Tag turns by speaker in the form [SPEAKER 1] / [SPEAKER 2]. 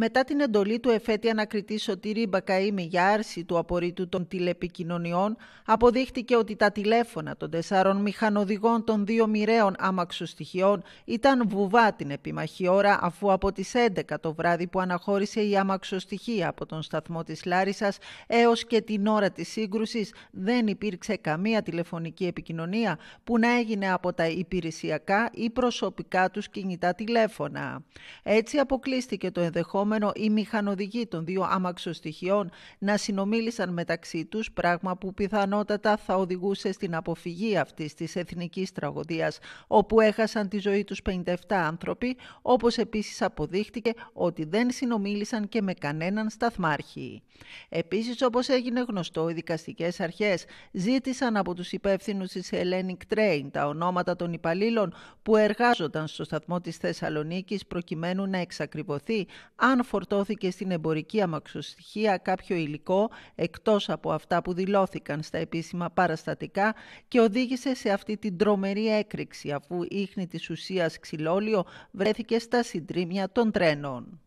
[SPEAKER 1] μετά την εντολή του εφέτη ανακριτή Σωτήρη Μπακαήμι για άρση του απορρίτου των τηλεπικοινωνιών, αποδείχτηκε ότι τα τηλέφωνα των τεσσάρων μηχανοδηγών των δύο μοιραίων στοιχειών ήταν βουβά την επιμαχή ώρα, αφού από τις 11 το βράδυ που αναχώρησε η στοιχεία από τον σταθμό της Λάρισας έως και την ώρα της σύγκρουσης δεν υπήρξε καμία τηλεφωνική επικοινωνία που να έγινε από τα υπηρεσιακά ή προσωπικά τους κινητά τηλέφωνα. Έτσι αποκλείστηκε το ενδεχόμενο η οι μηχανοδηγοί των δύο αμαξοστοιχειών να συνομίλησαν μεταξύ τους, πράγμα που πιθανότατα θα οδηγούσε στην αποφυγή αυτής της εθνικής τραγωδίας, όπου έχασαν τη ζωή τους 57 άνθρωποι, όπως επίσης αποδείχτηκε ότι δεν συνομίλησαν και με κανέναν σταθμάρχη. Επίσης, όπως έγινε γνωστό, οι δικαστικές αρχές ζήτησαν από τους υπεύθυνους της Hellenic Train τα ονόματα των υπαλλήλων που εργάζονταν στο σταθμό της Θεσσαλονίκης προκειμένου να εξακριβωθεί αν φορτώθηκε στην εμπορική αμαξοστοιχεία κάποιο υλικό εκτός από αυτά που δηλώθηκαν στα επίσημα παραστατικά και οδήγησε σε αυτή την τρομερή έκρηξη αφού ίχνη της ουσίας ξυλόλιο βρέθηκε στα συντρίμια των τρένων.